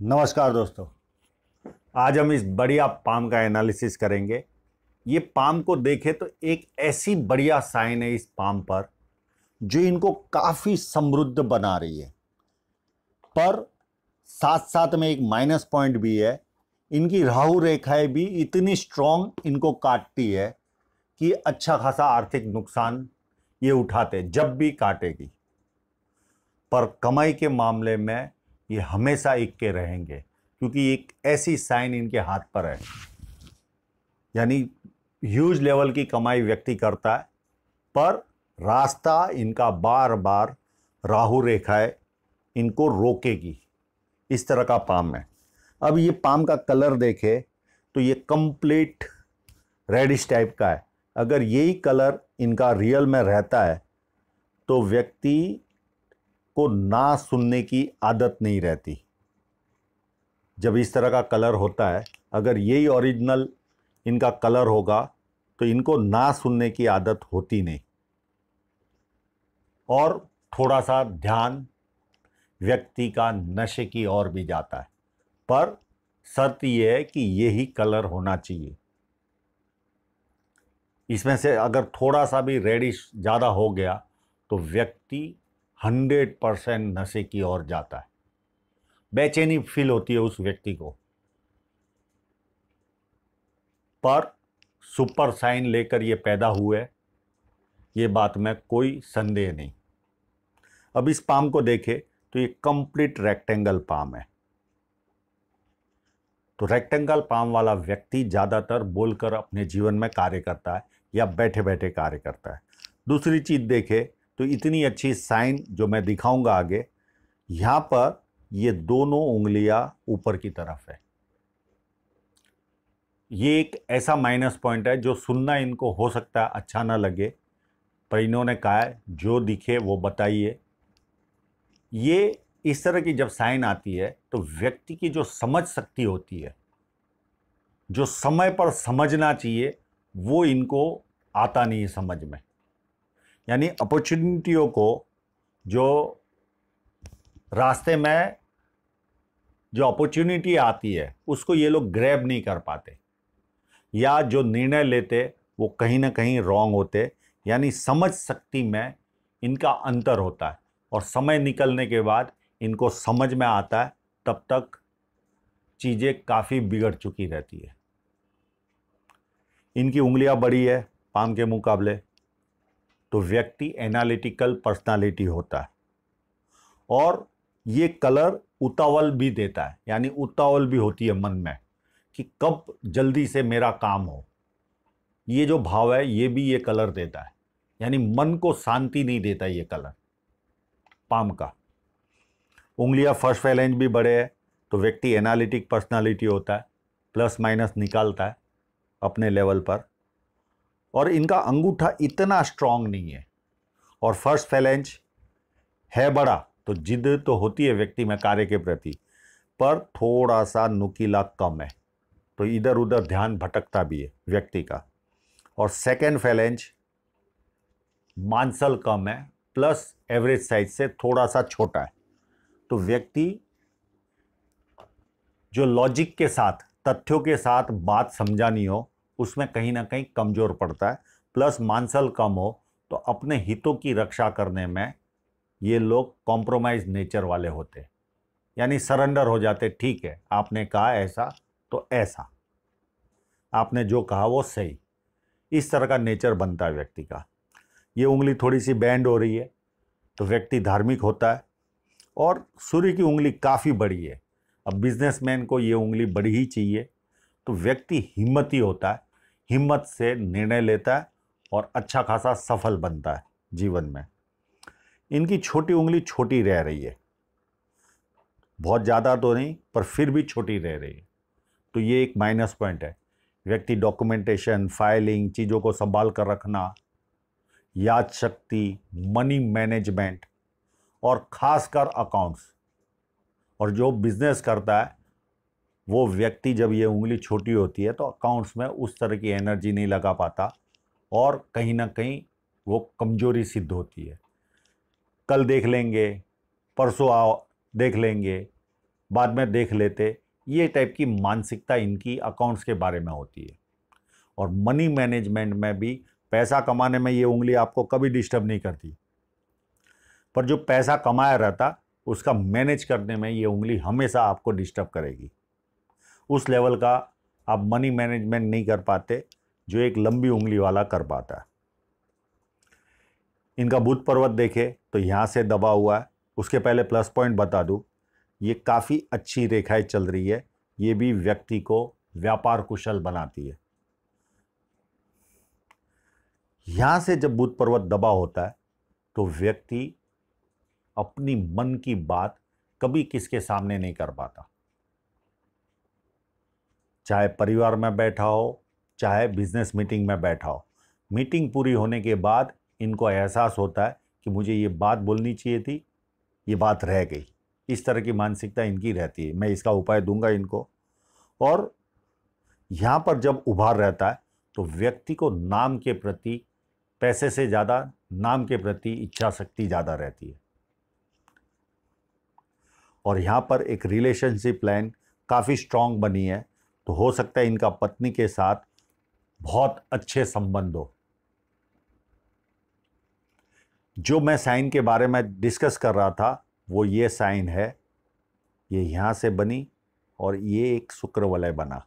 नमस्कार दोस्तों आज हम इस बढ़िया पाम का एनालिसिस करेंगे ये पाम को देखें तो एक ऐसी बढ़िया साइन है इस पाम पर जो इनको काफ़ी समृद्ध बना रही है पर साथ साथ में एक माइनस पॉइंट भी है इनकी राहु रेखाएं भी इतनी स्ट्रॉन्ग इनको काटती है कि अच्छा खासा आर्थिक नुकसान ये उठाते जब भी काटेगी पर कमाई के मामले में ये हमेशा एक के रहेंगे क्योंकि एक ऐसी साइन इनके हाथ पर है यानी ह्यूज लेवल की कमाई व्यक्ति करता है पर रास्ता इनका बार बार राहु रेखाएं इनको रोकेगी इस तरह का पाम है अब ये पाम का कलर देखे तो ये कंप्लीट रेडिश टाइप का है अगर यही कलर इनका रियल में रहता है तो व्यक्ति को ना सुनने की आदत नहीं रहती जब इस तरह का कलर होता है अगर यही ओरिजिनल इनका कलर होगा तो इनको ना सुनने की आदत होती नहीं और थोड़ा सा ध्यान व्यक्ति का नशे की ओर भी जाता है पर शर्त यह है कि यही कलर होना चाहिए इसमें से अगर थोड़ा सा भी रेडिश ज़्यादा हो गया तो व्यक्ति हंड्रेड परसेंट नशे की ओर जाता है बेचैनी फील होती है उस व्यक्ति को पर सुपर साइन लेकर ये पैदा हुए ये बात में कोई संदेह नहीं अब इस पाम को देखे तो ये कंप्लीट रेक्टेंगल पाम है तो रेक्टेंगल पाम वाला व्यक्ति ज़्यादातर बोलकर अपने जीवन में कार्य करता है या बैठे बैठे कार्य करता है दूसरी चीज़ देखें तो इतनी अच्छी साइन जो मैं दिखाऊंगा आगे यहां पर ये दोनों उंगलियां ऊपर की तरफ है ये एक ऐसा माइनस पॉइंट है जो सुनना इनको हो सकता है अच्छा ना लगे पर इन्होंने कहा है जो दिखे वो बताइए ये इस तरह की जब साइन आती है तो व्यक्ति की जो समझ शक्ति होती है जो समय पर समझना चाहिए वो इनको आता नहीं है समझ में यानी अपॉर्चुनिटियों को जो रास्ते में जो अपॉर्चुनिटी आती है उसको ये लोग ग्रैब नहीं कर पाते या जो निर्णय लेते वो कहीं ना कहीं रॉन्ग होते यानी समझ शक्ति में इनका अंतर होता है और समय निकलने के बाद इनको समझ में आता है तब तक चीज़ें काफ़ी बिगड़ चुकी रहती है इनकी उंगलियां बड़ी है पाम के मुकाबले तो व्यक्ति एनालिटिकल पर्सनालिटी होता है और ये कलर उतावल भी देता है यानी उतावल भी होती है मन में कि कब जल्दी से मेरा काम हो ये जो भाव है ये भी ये कलर देता है यानी मन को शांति नहीं देता ये कलर पाम का उंगलियां फर्स्ट फैलेंज भी बड़े हैं तो व्यक्ति एनालिटिक पर्सनालिटी होता है प्लस माइनस निकालता है अपने लेवल पर और इनका अंगूठा इतना स्ट्रांग नहीं है और फर्स्ट फैलेंज है बड़ा तो जिद तो होती है व्यक्ति में कार्य के प्रति पर थोड़ा सा नुकीला कम है तो इधर उधर ध्यान भटकता भी है व्यक्ति का और सेकेंड फैलेंज मांसल कम है प्लस एवरेज साइज से थोड़ा सा छोटा है तो व्यक्ति जो लॉजिक के साथ तथ्यों के साथ बात समझानी हो उसमें कहीं ना कहीं कमज़ोर पड़ता है प्लस मानसल कम हो तो अपने हितों की रक्षा करने में ये लोग कॉम्प्रोमाइज़ नेचर वाले होते यानी सरेंडर हो जाते ठीक है आपने कहा ऐसा तो ऐसा आपने जो कहा वो सही इस तरह का नेचर बनता है व्यक्ति का ये उंगली थोड़ी सी बैंड हो रही है तो व्यक्ति धार्मिक होता है और सूर्य की उंगली काफ़ी बड़ी है अब बिजनेसमैन को ये उंगली बड़ी ही चाहिए तो व्यक्ति हिम्मती होता है हिम्मत से निर्णय लेता है और अच्छा खासा सफल बनता है जीवन में इनकी छोटी उंगली छोटी रह रही है बहुत ज़्यादा तो नहीं पर फिर भी छोटी रह रही है तो ये एक माइनस पॉइंट है व्यक्ति डॉक्यूमेंटेशन फाइलिंग चीज़ों को संभाल कर रखना याद शक्ति मनी मैनेजमेंट और ख़ासकर अकाउंट्स और जो बिज़नेस करता है वो व्यक्ति जब ये उंगली छोटी होती है तो अकाउंट्स में उस तरह की एनर्जी नहीं लगा पाता और कहीं ना कहीं वो कमजोरी सिद्ध होती है कल देख लेंगे परसों आओ देख लेंगे बाद में देख लेते ये टाइप की मानसिकता इनकी अकाउंट्स के बारे में होती है और मनी मैनेजमेंट में भी पैसा कमाने में ये उंगली आपको कभी डिस्टर्ब नहीं करती पर जो पैसा कमाया रहता उसका मैनेज करने में ये उंगली हमेशा आपको डिस्टर्ब करेगी उस लेवल का आप मनी मैनेजमेंट नहीं कर पाते जो एक लंबी उंगली वाला कर पाता है इनका बुध पर्वत देखे तो यहाँ से दबा हुआ है उसके पहले प्लस पॉइंट बता दूँ ये काफ़ी अच्छी रेखाएं चल रही है ये भी व्यक्ति को व्यापार कुशल बनाती है यहाँ से जब बुध पर्वत दबा होता है तो व्यक्ति अपनी मन की बात कभी किसके सामने नहीं कर पाता चाहे परिवार में बैठा हो चाहे बिजनेस मीटिंग में बैठा हो मीटिंग पूरी होने के बाद इनको एहसास होता है कि मुझे ये बात बोलनी चाहिए थी ये बात रह गई इस तरह की मानसिकता इनकी रहती है मैं इसका उपाय दूंगा इनको और यहाँ पर जब उभार रहता है तो व्यक्ति को नाम के प्रति पैसे से ज़्यादा नाम के प्रति इच्छा शक्ति ज़्यादा रहती है और यहाँ पर एक रिलेशनशिप लाइन काफ़ी स्ट्रांग बनी है तो हो सकता है इनका पत्नी के साथ बहुत अच्छे संबंध हो जो मैं साइन के बारे में डिस्कस कर रहा था वो ये साइन है ये यहां से बनी और ये एक शुक्र वलय बना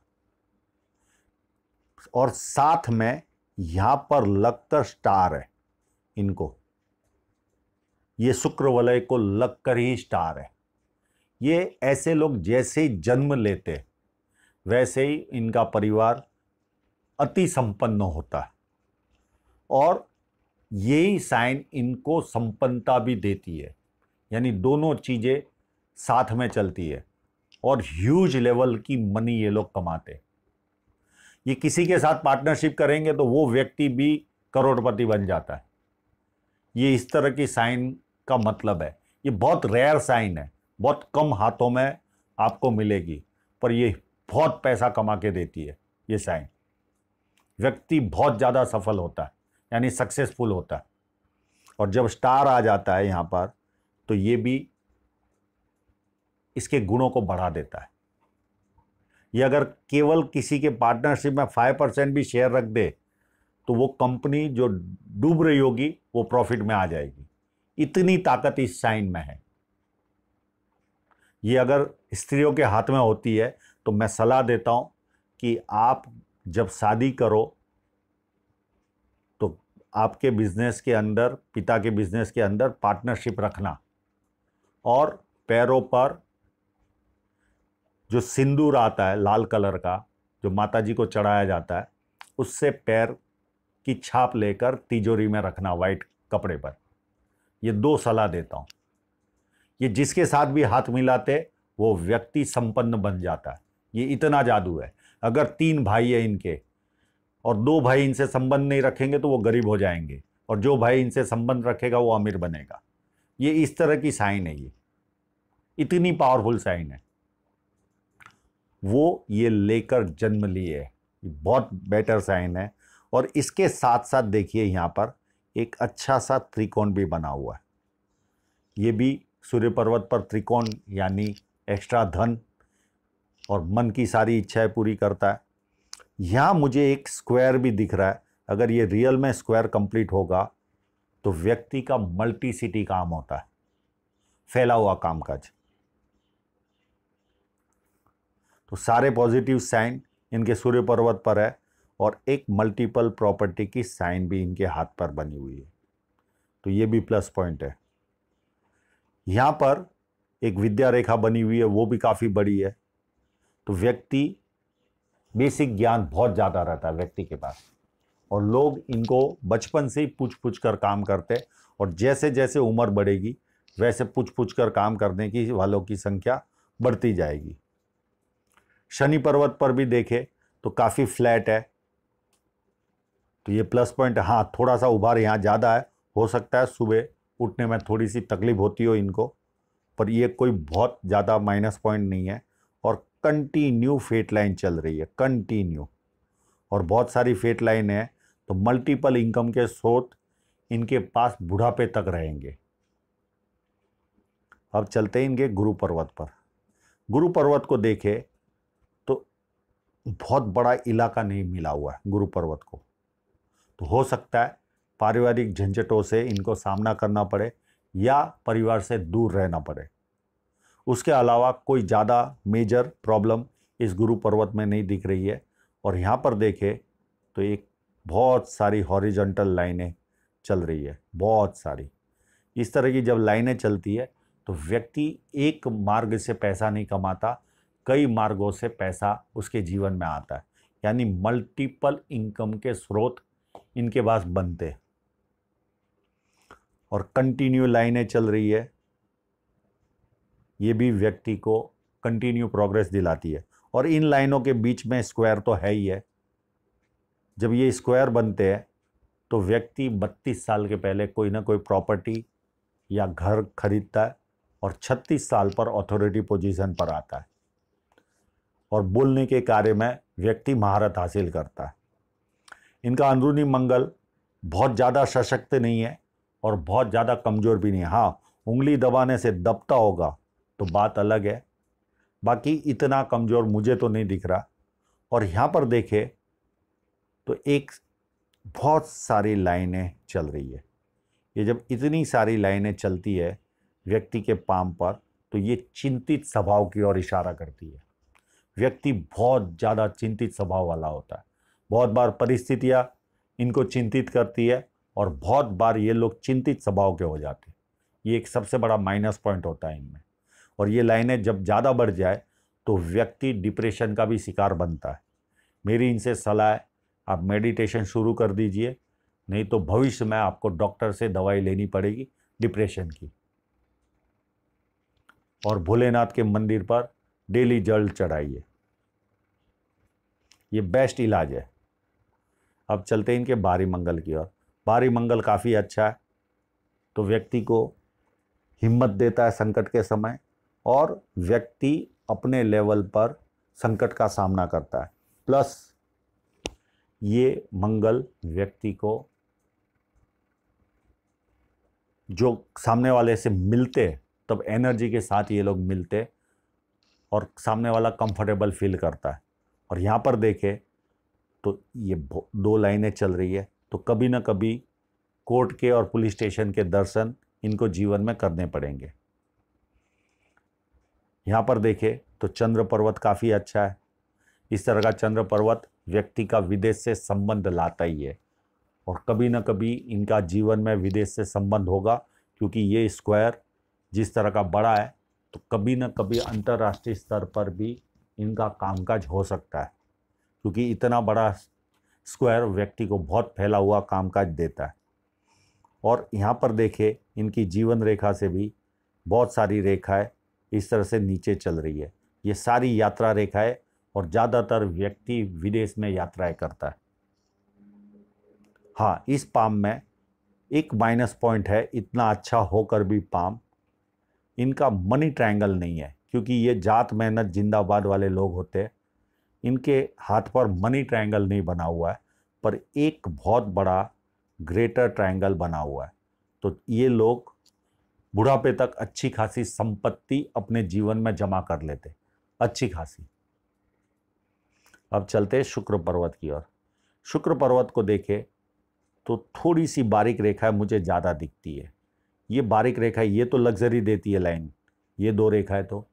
और साथ में यहाँ पर लगकर स्टार है इनको ये शुक्र वलय को लगकर ही स्टार है ये ऐसे लोग जैसे ही जन्म लेते हैं वैसे ही इनका परिवार अति संपन्न होता है और यही साइन इनको संपन्नता भी देती है यानी दोनों चीज़ें साथ में चलती है और ह्यूज लेवल की मनी ये लोग कमाते ये किसी के साथ पार्टनरशिप करेंगे तो वो व्यक्ति भी करोड़पति बन जाता है ये इस तरह की साइन का मतलब है ये बहुत रेयर साइन है बहुत कम हाथों में आपको मिलेगी पर ये बहुत पैसा कमा के देती है ये साइन व्यक्ति बहुत ज़्यादा सफल होता है यानी सक्सेसफुल होता है और जब स्टार आ जाता है यहाँ पर तो ये भी इसके गुणों को बढ़ा देता है ये अगर केवल किसी के पार्टनरशिप में फाइव परसेंट भी शेयर रख दे तो वो कंपनी जो डूब रही होगी वो प्रॉफिट में आ जाएगी इतनी ताकत इस साइन में है ये अगर स्त्रियों के हाथ में होती है तो मैं सलाह देता हूँ कि आप जब शादी करो तो आपके बिजनेस के अंदर पिता के बिजनेस के अंदर पार्टनरशिप रखना और पैरों पर जो सिंदूर आता है लाल कलर का जो माता जी को चढ़ाया जाता है उससे पैर की छाप लेकर तिजोरी में रखना वाइट कपड़े पर ये दो सलाह देता हूँ ये जिसके साथ भी हाथ मिलाते वो व्यक्ति संपन्न बन जाता है ये इतना जादू है अगर तीन भाई है इनके और दो भाई इनसे संबंध नहीं रखेंगे तो वो गरीब हो जाएंगे और जो भाई इनसे संबंध रखेगा वो अमीर बनेगा ये इस तरह की साइन है ये इतनी पावरफुल साइन है वो ये लेकर जन्म लिए बहुत बेटर साइन है और इसके साथ साथ देखिए यहाँ पर एक अच्छा सा त्रिकोण भी बना हुआ है ये भी सूर्य पर्वत पर त्रिकोण यानी एक्स्ट्रा धन और मन की सारी इच्छाएं पूरी करता है यहाँ मुझे एक स्क्वायर भी दिख रहा है अगर ये रियल में स्क्वायर कंप्लीट होगा तो व्यक्ति का मल्टीसिटी काम होता है फैला हुआ कामकाज तो सारे पॉजिटिव साइन इनके सूर्य पर्वत पर है और एक मल्टीपल प्रॉपर्टी की साइन भी इनके हाथ पर बनी हुई है तो ये भी प्लस पॉइंट है यहाँ पर एक विद्या रेखा बनी हुई है वो भी काफ़ी बड़ी है तो व्यक्ति बेसिक ज्ञान बहुत ज़्यादा रहता है व्यक्ति के पास और लोग इनको बचपन से ही पूछ पूछ कर काम करते और जैसे जैसे उम्र बढ़ेगी वैसे पूछ पूछ कर काम करने की वालों की संख्या बढ़ती जाएगी शनि पर्वत पर भी देखें तो काफ़ी फ्लैट है तो ये प्लस पॉइंट हाँ थोड़ा सा उभार यहाँ ज़्यादा है हो सकता है सुबह उठने में थोड़ी सी तकलीफ होती हो इनको पर ये कोई बहुत ज़्यादा माइनस पॉइंट नहीं है कंटिन्यू फेट लाइन चल रही है कंटिन्यू और बहुत सारी फेट लाइन है तो मल्टीपल इनकम के स्रोत इनके पास बुढ़ापे तक रहेंगे अब चलते हैं इनके गुरु पर्वत पर गुरु पर्वत को देखे तो बहुत बड़ा इलाका नहीं मिला हुआ है गुरु पर्वत को तो हो सकता है पारिवारिक झंझटों से इनको सामना करना पड़े या परिवार से दूर रहना पड़े उसके अलावा कोई ज़्यादा मेजर प्रॉब्लम इस गुरु पर्वत में नहीं दिख रही है और यहाँ पर देखें तो एक बहुत सारी हॉरिजेंटल लाइनें चल रही है बहुत सारी इस तरह की जब लाइनें चलती है तो व्यक्ति एक मार्ग से पैसा नहीं कमाता कई मार्गों से पैसा उसके जीवन में आता है यानी मल्टीपल इनकम के स्रोत इनके पास बनते और कंटिन्यू लाइनें चल रही है ये भी व्यक्ति को कंटिन्यू प्रोग्रेस दिलाती है और इन लाइनों के बीच में स्क्वायर तो है ही है जब ये स्क्वायर बनते हैं तो व्यक्ति 32 साल के पहले कोई ना कोई प्रॉपर्टी या घर खरीदता है और 36 साल पर अथॉरिटी पोजीशन पर आता है और बोलने के कार्य में व्यक्ति महारत हासिल करता है इनका अंदरूनी मंगल बहुत ज़्यादा सशक्त नहीं है और बहुत ज़्यादा कमज़ोर भी नहीं है हाँ उंगली दबाने से दबता होगा तो बात अलग है बाकी इतना कमज़ोर मुझे तो नहीं दिख रहा और यहाँ पर देखे तो एक बहुत सारी लाइनें चल रही है ये जब इतनी सारी लाइनें चलती है व्यक्ति के पाम पर तो ये चिंतित स्वभाव की ओर इशारा करती है व्यक्ति बहुत ज़्यादा चिंतित स्वभाव वाला होता है बहुत बार परिस्थितियाँ इनको चिंतित करती है और बहुत बार ये लोग चिंतित स्वभाव के हो जाते हैं ये एक सबसे बड़ा माइनस पॉइंट होता है इनमें और ये लाइनें जब ज़्यादा बढ़ जाए तो व्यक्ति डिप्रेशन का भी शिकार बनता है मेरी इनसे सलाह है आप मेडिटेशन शुरू कर दीजिए नहीं तो भविष्य में आपको डॉक्टर से दवाई लेनी पड़ेगी डिप्रेशन की और भोलेनाथ के मंदिर पर डेली जल चढ़ाइए ये बेस्ट इलाज है अब चलते हैं इनके बारी मंगल की ओर बारी मंगल काफ़ी अच्छा है तो व्यक्ति को हिम्मत देता है संकट के समय और व्यक्ति अपने लेवल पर संकट का सामना करता है प्लस ये मंगल व्यक्ति को जो सामने वाले से मिलते तब एनर्जी के साथ ये लोग मिलते और सामने वाला कंफर्टेबल फील करता है और यहाँ पर देखे तो ये दो लाइनें चल रही है तो कभी ना कभी कोर्ट के और पुलिस स्टेशन के दर्शन इनको जीवन में करने पड़ेंगे यहाँ पर देखें तो चंद्र पर्वत काफ़ी अच्छा है इस तरह का चंद्र पर्वत व्यक्ति का विदेश से संबंध लाता ही है और कभी ना कभी इनका जीवन में विदेश से संबंध होगा क्योंकि ये स्क्वायर जिस तरह का बड़ा है तो कभी ना कभी अंतर्राष्ट्रीय स्तर पर भी इनका कामकाज हो सकता है क्योंकि इतना बड़ा स्क्वायर व्यक्ति को बहुत फैला हुआ कामकाज देता है और यहाँ पर देखे इनकी जीवन रेखा से भी बहुत सारी रेखाएं इस तरह से नीचे चल रही है ये सारी यात्रा रेखा है और ज़्यादातर व्यक्ति विदेश में यात्राएं करता है हाँ इस पाम में एक माइनस पॉइंट है इतना अच्छा होकर भी पाम इनका मनी ट्रायंगल नहीं है क्योंकि ये जात मेहनत जिंदाबाद वाले लोग होते हैं इनके हाथ पर मनी ट्रायंगल नहीं बना हुआ है पर एक बहुत बड़ा ग्रेटर ट्रायंगल बना हुआ है तो ये लोग बुढ़ापे तक अच्छी खासी संपत्ति अपने जीवन में जमा कर लेते अच्छी खासी अब चलते शुक्र पर्वत की ओर शुक्र पर्वत को देखें तो थोड़ी सी बारीक रेखा मुझे ज़्यादा दिखती है ये बारीक रेखा ये तो लग्जरी देती है लाइन ये दो रेखा है तो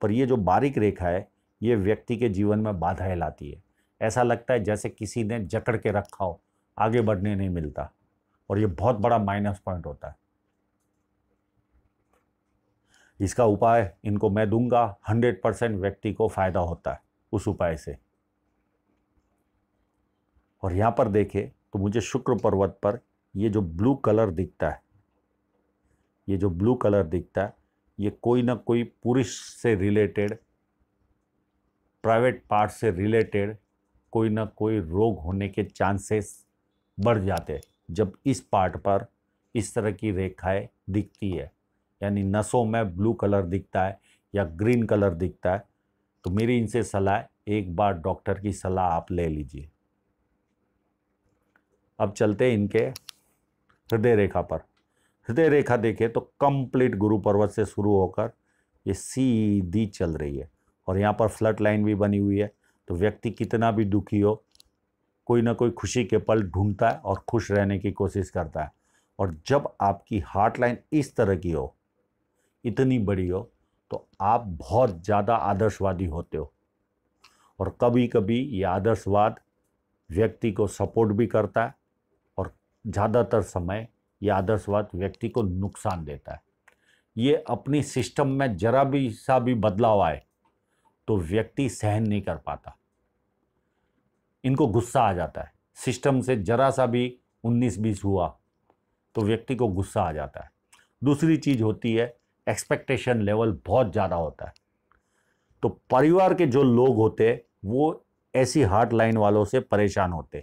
पर ये जो बारीक रेखा है ये व्यक्ति के जीवन में बाधाएं लाती है ऐसा लगता है जैसे किसी ने जकड़ के रखा हो आगे बढ़ने नहीं मिलता और ये बहुत बड़ा माइनस पॉइंट होता है इसका उपाय इनको मैं दूंगा हंड्रेड परसेंट व्यक्ति को फ़ायदा होता है उस उपाय से और यहाँ पर देखे तो मुझे शुक्र पर्वत पर ये जो ब्लू कलर दिखता है ये जो ब्लू कलर दिखता है ये कोई ना कोई पुरुष से रिलेटेड प्राइवेट पार्ट से रिलेटेड कोई ना कोई रोग होने के चांसेस बढ़ जाते हैं जब इस पार्ट पर इस तरह की रेखाएं दिखती है यानी नसों में ब्लू कलर दिखता है या ग्रीन कलर दिखता है तो मेरी इनसे सलाह एक बार डॉक्टर की सलाह आप ले लीजिए अब चलते हैं इनके हृदय रेखा पर हृदय रेखा देखें तो कंप्लीट गुरु पर्वत से शुरू होकर ये सीधी चल रही है और यहाँ पर फ्लट लाइन भी बनी हुई है तो व्यक्ति कितना भी दुखी हो कोई ना कोई खुशी के पल ढूंढता है और खुश रहने की कोशिश करता है और जब आपकी हार्ट लाइन इस तरह की हो इतनी बड़ी हो तो आप बहुत ज़्यादा आदर्शवादी होते हो और कभी कभी ये आदर्शवाद व्यक्ति को सपोर्ट भी करता है और ज़्यादातर समय ये आदर्शवाद व्यक्ति को नुकसान देता है ये अपनी सिस्टम में जरा भी सा भी बदलाव आए तो व्यक्ति सहन नहीं कर पाता इनको गुस्सा आ जाता है सिस्टम से जरा सा भी उन्नीस बीस हुआ तो व्यक्ति को गुस्सा आ जाता है दूसरी चीज़ होती है एक्सपेक्टेशन लेवल बहुत ज़्यादा होता है तो परिवार के जो लोग होते वो ऐसी हार्ड लाइन वालों से परेशान होते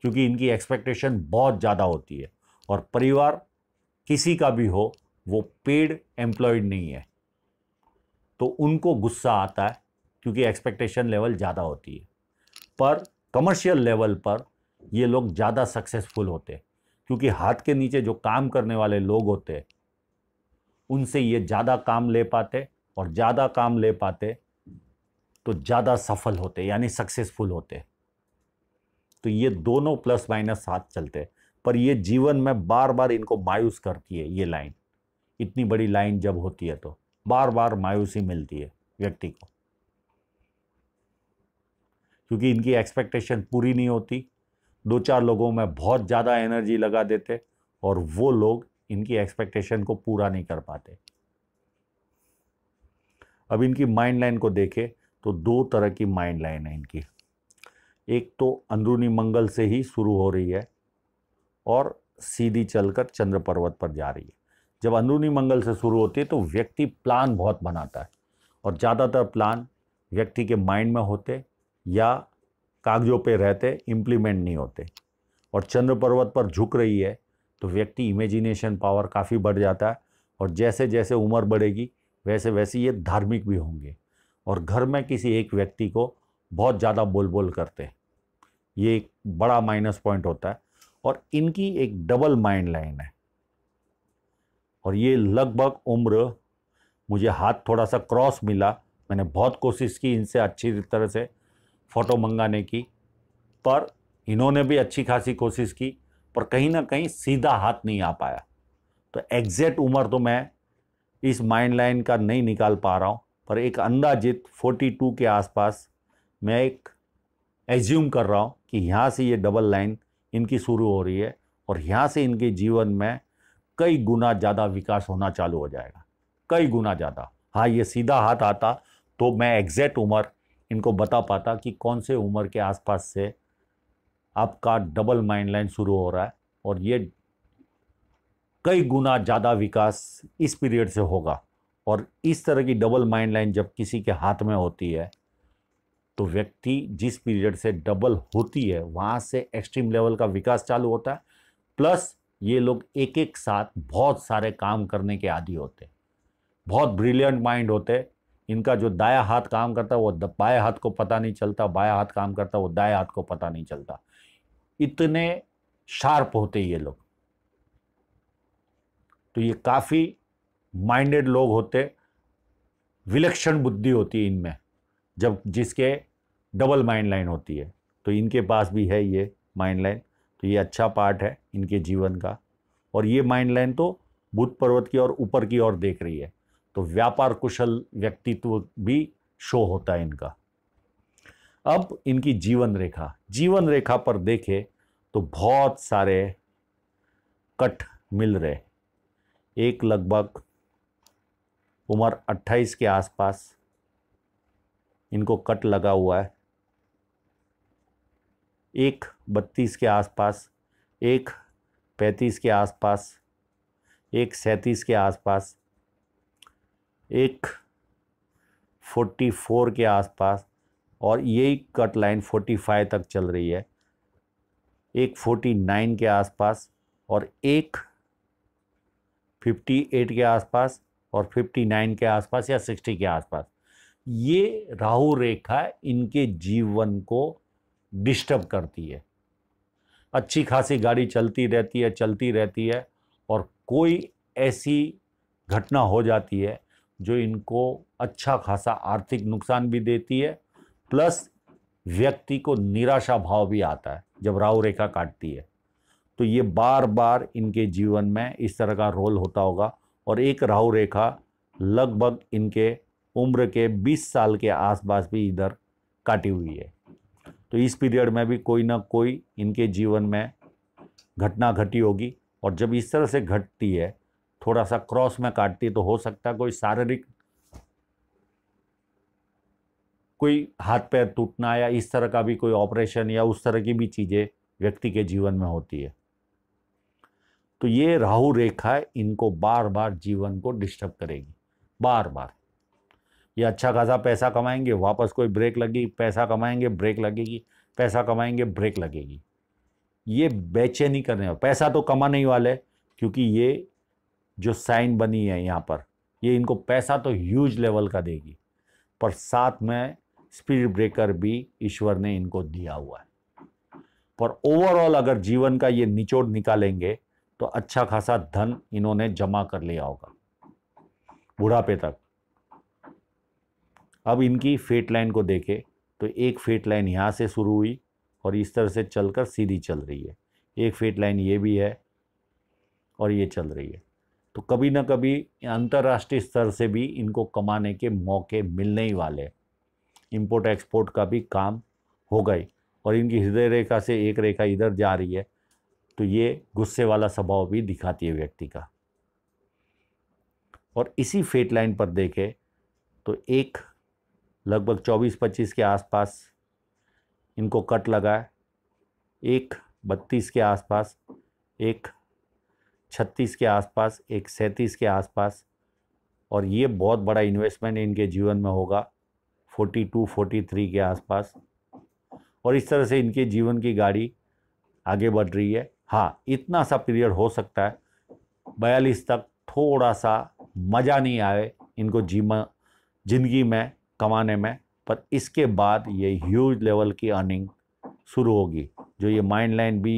क्योंकि इनकी एक्सपेक्टेशन बहुत ज़्यादा होती है और परिवार किसी का भी हो वो पेड एम्प्लॉयड नहीं है तो उनको गुस्सा आता है क्योंकि एक्सपेक्टेशन लेवल ज़्यादा होती है पर कमर्शियल लेवल पर ये लोग ज़्यादा सक्सेसफुल होते हैं क्योंकि हाथ के नीचे जो काम करने वाले लोग होते हैं उनसे ये ज़्यादा काम ले पाते और ज़्यादा काम ले पाते तो ज़्यादा सफल होते यानी सक्सेसफुल होते तो ये दोनों प्लस माइनस साथ चलते पर ये जीवन में बार बार इनको मायूस करती है ये लाइन इतनी बड़ी लाइन जब होती है तो बार बार मायूसी मिलती है व्यक्ति को क्योंकि इनकी एक्सपेक्टेशन पूरी नहीं होती दो चार लोगों में बहुत ज़्यादा एनर्जी लगा देते और वो लोग इनकी एक्सपेक्टेशन को पूरा नहीं कर पाते अब इनकी माइंड लाइन को देखें तो दो तरह की माइंड लाइन है इनकी एक तो अंदरूनी मंगल से ही शुरू हो रही है और सीधी चलकर चंद्र पर्वत पर जा रही है जब अंदरूनी मंगल से शुरू होती है तो व्यक्ति प्लान बहुत बनाता है और ज़्यादातर प्लान व्यक्ति के माइंड में होते या कागजों पे रहते इम्प्लीमेंट नहीं होते और चंद्र पर्वत पर झुक रही है तो व्यक्ति इमेजिनेशन पावर काफ़ी बढ़ जाता है और जैसे जैसे उम्र बढ़ेगी वैसे वैसे ये धार्मिक भी होंगे और घर में किसी एक व्यक्ति को बहुत ज़्यादा बोल बोल करते हैं ये एक बड़ा माइनस पॉइंट होता है और इनकी एक डबल माइंड लाइन है और ये लगभग उम्र मुझे हाथ थोड़ा सा क्रॉस मिला मैंने बहुत कोशिश की इनसे अच्छी तरह से फ़ोटो मंगाने की पर इन्होंने भी अच्छी खासी कोशिश की पर कहीं ना कहीं सीधा हाथ नहीं आ पाया तो एग्जैक्ट उम्र तो मैं इस माइंड लाइन का नहीं निकाल पा रहा हूँ पर एक अंदाजित 42 के आसपास मैं एक एज्यूम कर रहा हूँ कि यहाँ से ये डबल लाइन इनकी शुरू हो रही है और यहाँ से इनके जीवन में कई गुना ज़्यादा विकास होना चालू हो जाएगा कई गुना ज़्यादा हाँ ये सीधा हाथ आता तो मैं एग्जैक्ट उम्र इनको बता पाता कि कौन से उम्र के आसपास से आपका डबल माइंड लाइन शुरू हो रहा है और ये कई गुना ज़्यादा विकास इस पीरियड से होगा और इस तरह की डबल माइंड लाइन जब किसी के हाथ में होती है तो व्यक्ति जिस पीरियड से डबल होती है वहाँ से एक्सट्रीम लेवल का विकास चालू होता है प्लस ये लोग एक एक साथ बहुत सारे काम करने के आदि होते हैं बहुत ब्रिलियंट माइंड होते इनका जो दाया हाथ काम करता है वो बाया हाथ को पता नहीं चलता बाया हाथ काम करता है वो दाया हाथ को पता नहीं चलता इतने शार्प होते ये लोग तो ये काफ़ी माइंडेड लोग होते विलक्षण बुद्धि होती है इनमें जब जिसके डबल माइंड लाइन होती है तो इनके पास भी है ये माइंड लाइन तो ये अच्छा पार्ट है इनके जीवन का और ये माइंड लाइन तो बुद्ध पर्वत की ओर ऊपर की ओर देख रही है तो व्यापार कुशल व्यक्तित्व भी शो होता है इनका अब इनकी जीवन रेखा जीवन रेखा पर देखें तो बहुत सारे कट मिल रहे एक लगभग उम्र 28 के आसपास इनको कट लगा हुआ है एक बत्तीस के आसपास एक पैंतीस के आसपास एक सैंतीस के आसपास एक फोर्टी फोर के आसपास और यही कट लाइन 45 तक चल रही है एक 49 के आसपास और एक 58 के आसपास और 59 के आसपास या 60 के आसपास ये राहु रेखा इनके जीवन को डिस्टर्ब करती है अच्छी खासी गाड़ी चलती रहती है चलती रहती है और कोई ऐसी घटना हो जाती है जो इनको अच्छा खासा आर्थिक नुकसान भी देती है प्लस व्यक्ति को निराशा भाव भी आता है जब राहु रेखा काटती है तो ये बार बार इनके जीवन में इस तरह का रोल होता होगा और एक राहु रेखा लगभग इनके उम्र के 20 साल के आसपास भी इधर काटी हुई है तो इस पीरियड में भी कोई ना कोई इनके जीवन में घटना घटी होगी और जब इस तरह से घटती है थोड़ा सा क्रॉस में काटती है तो हो सकता है कोई शारीरिक कोई हाथ पैर टूटना या इस तरह का भी कोई ऑपरेशन या उस तरह की भी चीज़ें व्यक्ति के जीवन में होती है तो ये राहु रेखा है इनको बार बार जीवन को डिस्टर्ब करेगी बार बार ये अच्छा खासा पैसा कमाएंगे वापस कोई ब्रेक लगी पैसा कमाएंगे ब्रेक लगेगी पैसा कमाएंगे ब्रेक लगेगी ये बेचे नहीं करने वाले पैसा तो कमाने ही वाले क्योंकि ये जो साइन बनी है यहाँ पर ये इनको पैसा तो ह्यूज लेवल का देगी पर साथ में स्पीड ब्रेकर भी ईश्वर ने इनको दिया हुआ है पर ओवरऑल अगर जीवन का ये निचोड़ निकालेंगे तो अच्छा खासा धन इन्होंने जमा कर लिया होगा बुढ़ापे तक अब इनकी फेट लाइन को देखें तो एक फेट लाइन यहाँ से शुरू हुई और इस तरह से चलकर सीधी चल रही है एक फेट लाइन ये भी है और ये चल रही है तो कभी ना कभी अंतर्राष्ट्रीय स्तर से भी इनको कमाने के मौके मिलने ही वाले हैं इम्पोर्ट एक्सपोर्ट का भी काम हो गई और इनकी हृदय रेखा से एक रेखा इधर जा रही है तो ये गुस्से वाला स्वभाव भी दिखाती है व्यक्ति का और इसी फेट लाइन पर देखें तो एक लगभग 24-25 के आसपास इनको कट लगा है एक 32 के आसपास एक 36 के आसपास एक सैंतीस के आसपास और ये बहुत बड़ा इन्वेस्टमेंट इनके जीवन में होगा फोर्टी टू फोर्टी थ्री के आसपास और इस तरह से इनके जीवन की गाड़ी आगे बढ़ रही है हाँ इतना सा पीरियड हो सकता है बयालीस तक थोड़ा सा मज़ा नहीं आए इनको जीवन जिंदगी में कमाने में पर इसके बाद ये ह्यूज लेवल की अर्निंग शुरू होगी जो ये माइंड लाइन भी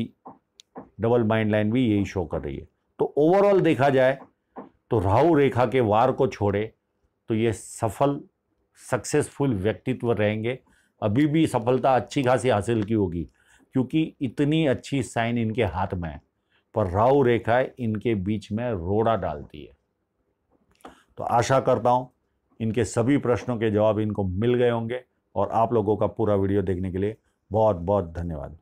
डबल माइंड लाइन भी यही शो कर रही है तो ओवरऑल देखा जाए तो राहु रेखा के वार को छोड़े तो ये सफल सक्सेसफुल व्यक्तित्व रहेंगे अभी भी सफलता अच्छी खासी हासिल की होगी क्योंकि इतनी अच्छी साइन इनके हाथ में है पर राहु रेखाएं इनके बीच में रोड़ा डालती है तो आशा करता हूँ इनके सभी प्रश्नों के जवाब इनको मिल गए होंगे और आप लोगों का पूरा वीडियो देखने के लिए बहुत बहुत धन्यवाद